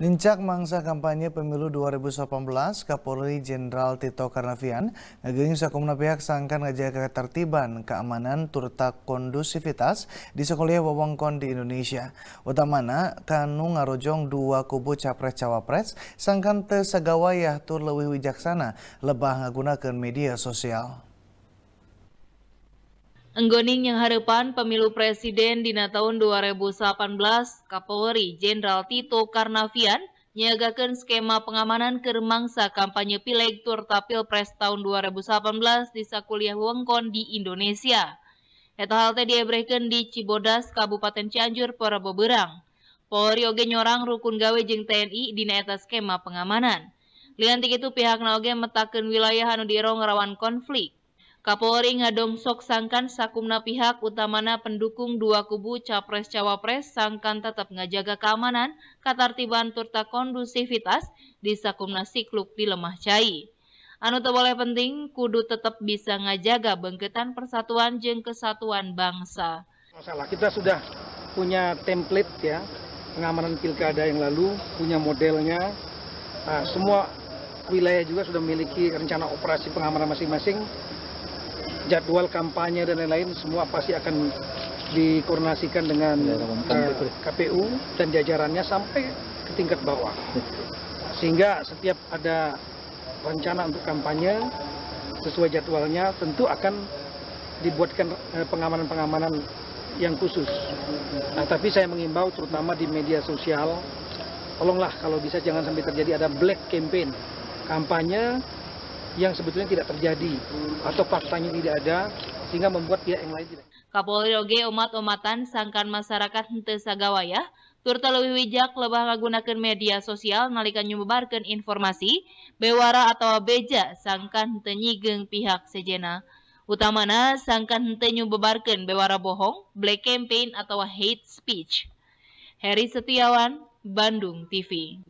Lincak mangsa kampanye pemilu 2018, Kapolri Jenderal Tito Karnavian ngegering sekumna pihak sangkan ngajak ketertiban, keamanan, turta kondusivitas di sekolah wewengkon di Indonesia. Utamana, kanu ngarojong dua kubu capres-cawapres, sangkan tersegawayah tur lewi wijaksana, lebah ngagunakan media sosial. Enggoning yang harapan pemilu presiden di tahun 2018, Kapolri Jenderal Tito Karnavian nyiagakan skema pengamanan kermangsa kampanye Pileg Turta Pilpres tahun 2018 di Sakuliah Wengkon di Indonesia. Eta hal teh diebrehkeun di Cibodas, Kabupaten Cianjur, Prabu Berang. Polri oge nyorang rukun gawe jeng TNI di eta skema pengamanan. Lihat itu pihak naoge metakan wilayah anu rawan rawan konflik. Kapolri ngadongsok sangkan sakumna pihak utamana pendukung dua kubu capres-cawapres sangkan tetap ngajaga keamanan, katartiban turta kondusivitas di sakumna sikluk di lemah cai. Anu boleh penting, kudu tetap bisa ngajaga bengketan persatuan jeng kesatuan bangsa. Masalah kita sudah punya template ya, pengamanan pilkada yang lalu, punya modelnya, ah, semua wilayah juga sudah memiliki rencana operasi pengamanan masing-masing jadwal kampanye dan lain-lain semua pasti akan dikoordinasikan dengan uh, iya, eh, KPU gitu. dan jajarannya sampai ke tingkat bawah. Sehingga setiap ada rencana untuk kampanye sesuai jadwalnya tentu akan dibuatkan eh, pengamanan-pengamanan yang khusus. Nah, tapi saya mengimbau terutama di media sosial, tolonglah kalau bisa jangan sampai terjadi ada black campaign, kampanye yang sebetulnya tidak terjadi atau faktanya tidak ada sehingga membuat pihak yang lain tidak. Kapolri oge umat-umatan sangkan masyarakat hente sagawaya, turta lebih wijak lebah menggunakan media sosial nalikan nyumbarkan informasi bewara atau beja sangkan hente nyigeng pihak sejena. Utamana sangkan hente nyumbarkan bewara bohong, black campaign atau hate speech. Heri Setiawan, Bandung TV.